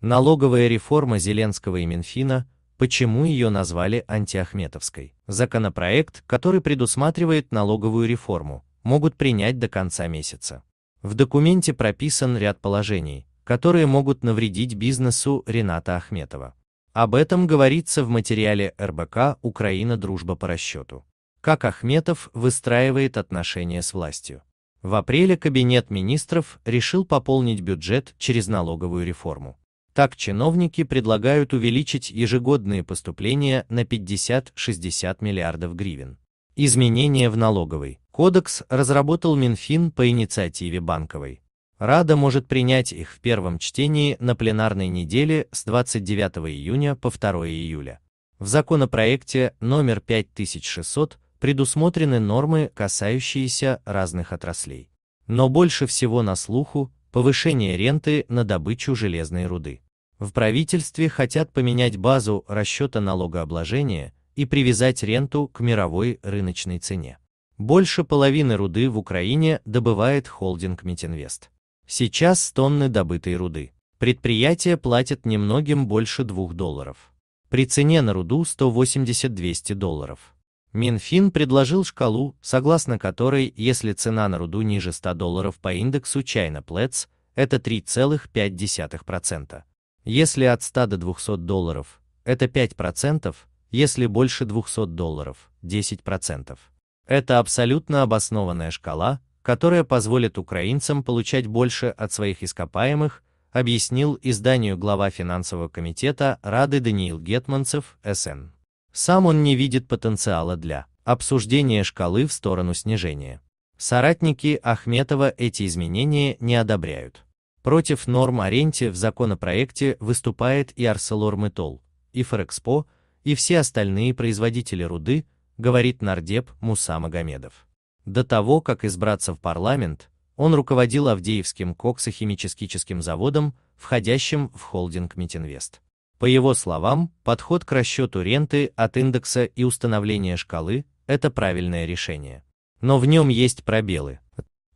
Налоговая реформа Зеленского и Минфина, почему ее назвали антиахметовской. Законопроект, который предусматривает налоговую реформу, могут принять до конца месяца. В документе прописан ряд положений, которые могут навредить бизнесу Рената Ахметова. Об этом говорится в материале РБК «Украина. Дружба по расчету». Как Ахметов выстраивает отношения с властью. В апреле Кабинет министров решил пополнить бюджет через налоговую реформу. Так чиновники предлагают увеличить ежегодные поступления на 50-60 миллиардов гривен. Изменения в налоговый кодекс разработал Минфин по инициативе банковой. Рада может принять их в первом чтении на пленарной неделе с 29 июня по 2 июля. В законопроекте номер 5600 предусмотрены нормы, касающиеся разных отраслей. Но больше всего на слуху повышение ренты на добычу железной руды. В правительстве хотят поменять базу расчета налогообложения и привязать ренту к мировой рыночной цене. Больше половины руды в Украине добывает холдинг Митинвест. Сейчас тонны добытой руды. Предприятие платит немногим больше 2 долларов. При цене на руду 180-200 долларов. Минфин предложил шкалу, согласно которой, если цена на руду ниже 100 долларов по индексу China Plats, это 3,5%, если от 100 до 200 долларов, это 5%, если больше 200 долларов, 10%. Это абсолютно обоснованная шкала, которая позволит украинцам получать больше от своих ископаемых, объяснил изданию глава финансового комитета Рады Даниил Гетманцев, СН. Сам он не видит потенциала для обсуждения шкалы в сторону снижения. Соратники Ахметова эти изменения не одобряют. Против норм о ренте в законопроекте выступает и ArcelorMittal, и Форекспо, и все остальные производители руды, говорит нардеп Муса Магомедов. До того, как избраться в парламент, он руководил Авдеевским коксохимическим заводом, входящим в холдинг Митинвест. По его словам, подход к расчету ренты от индекса и установление шкалы – это правильное решение. Но в нем есть пробелы,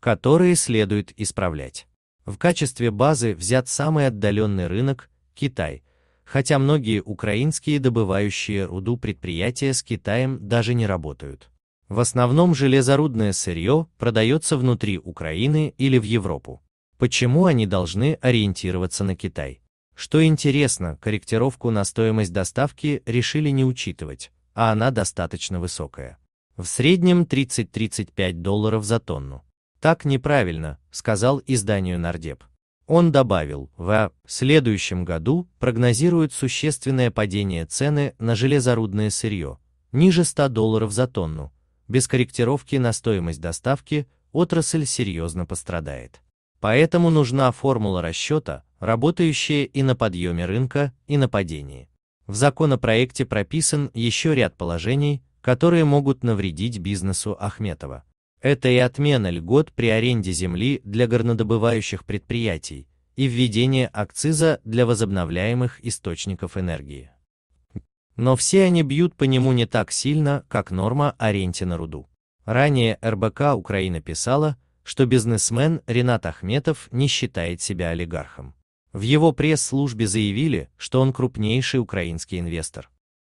которые следует исправлять. В качестве базы взят самый отдаленный рынок – Китай, хотя многие украинские добывающие руду предприятия с Китаем даже не работают. В основном железорудное сырье продается внутри Украины или в Европу. Почему они должны ориентироваться на Китай? Что интересно, корректировку на стоимость доставки решили не учитывать, а она достаточно высокая. В среднем 30-35 долларов за тонну. Так неправильно, сказал изданию Нардеп. Он добавил, в следующем году прогнозируют существенное падение цены на железорудное сырье, ниже 100 долларов за тонну. Без корректировки на стоимость доставки отрасль серьезно пострадает. Поэтому нужна формула расчета, работающая и на подъеме рынка, и на падении. В законопроекте прописан еще ряд положений, которые могут навредить бизнесу Ахметова. Это и отмена льгот при аренде земли для горнодобывающих предприятий, и введение акциза для возобновляемых источников энергии. Но все они бьют по нему не так сильно, как норма о ренте на руду. Ранее РБК Украина писала, что бизнесмен Ренат Ахметов не считает себя олигархом. В его пресс-службе заявили, что он крупнейший украинский инвестор.